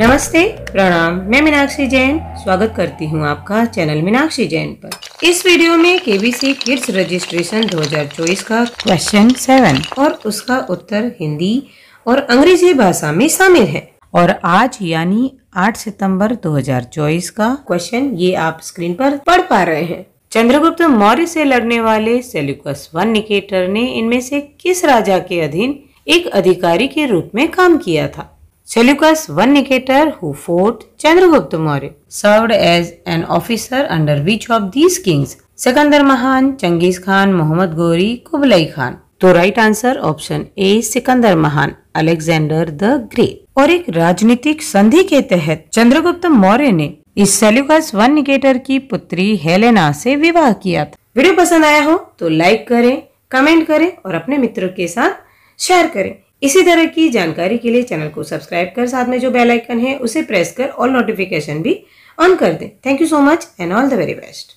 नमस्ते प्रणाम मैं मीनाक्षी जैन स्वागत करती हूं आपका चैनल मीनाक्षी जैन पर इस वीडियो में केबीसी किड्स रजिस्ट्रेशन 2024 का क्वेश्चन सेवन और उसका उत्तर हिंदी और अंग्रेजी भाषा में शामिल है और आज यानी 8 सितंबर 2024 का क्वेश्चन ये आप स्क्रीन पर पढ़ पा रहे हैं चंद्रगुप्त मौर्य से लड़ने वाले सेल्युकस वन निकेटर ने इनमें से किस राजा के अधीन एक अधिकारी के रूप में काम किया था Seleucus one Nicator who fought Chandragupta Maurya, served as an officer under which of these kings? Sikandar Mahan, Chinggis Khan, Muhammad Ghori, Kublai Khan. तो right answer option A Sikandar महान अलेक्जेंडर द ग्रेट और एक राजनीतिक संधि के तहत चंद्रगुप्त मौर्य ने इस सेल्यूकस वन निकेटर की पुत्री हेलेना से विवाह किया था वीडियो पसंद आया हो तो लाइक करें कमेंट करें और अपने मित्रों के साथ शेयर करें इसी तरह की जानकारी के लिए चैनल को सब्सक्राइब कर साथ में जो बेल आइकन है उसे प्रेस कर ऑल नोटिफिकेशन भी ऑन कर दें thank you so much and all the very best